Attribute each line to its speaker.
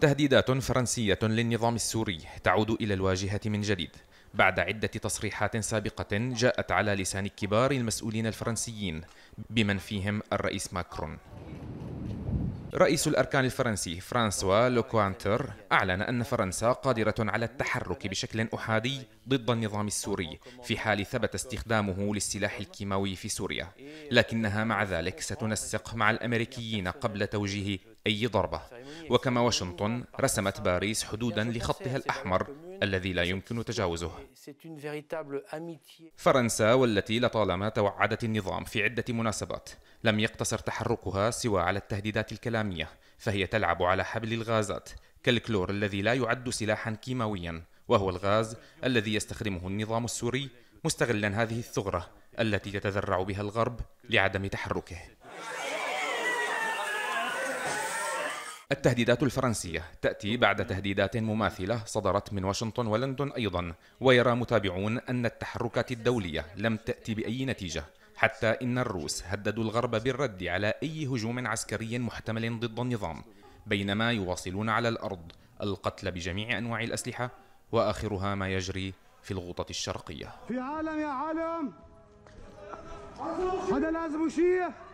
Speaker 1: تهديدات فرنسية للنظام السوري تعود إلى الواجهة من جديد بعد عدة تصريحات سابقة جاءت على لسان كبار المسؤولين الفرنسيين بمن فيهم الرئيس ماكرون رئيس الأركان الفرنسي فرانسوا لوكوانتر أعلن أن فرنسا قادرة على التحرك بشكل أحادي ضد النظام السوري في حال ثبت استخدامه للسلاح الكيماوي في سوريا لكنها مع ذلك ستنسق مع الأمريكيين قبل توجيه أي ضربة وكما واشنطن رسمت باريس حدودا لخطها الأحمر الذي لا يمكن تجاوزه فرنسا والتي لطالما توعدت النظام في عدة مناسبات لم يقتصر تحركها سوى على التهديدات الكلامية فهي تلعب على حبل الغازات كالكلور الذي لا يعد سلاحا كيماويا وهو الغاز الذي يستخدمه النظام السوري مستغلا هذه الثغرة التي يتذرع بها الغرب لعدم تحركه التهديدات الفرنسية تأتي بعد تهديدات مماثلة صدرت من واشنطن ولندن أيضا ويرى متابعون أن التحركات الدولية لم تأتي بأي نتيجة حتى إن الروس هددوا الغرب بالرد على أي هجوم عسكري محتمل ضد النظام بينما يواصلون على الأرض القتل بجميع أنواع الأسلحة وآخرها ما يجري في الغوطة الشرقية
Speaker 2: في عالم يا عالم هذا لازم وشيه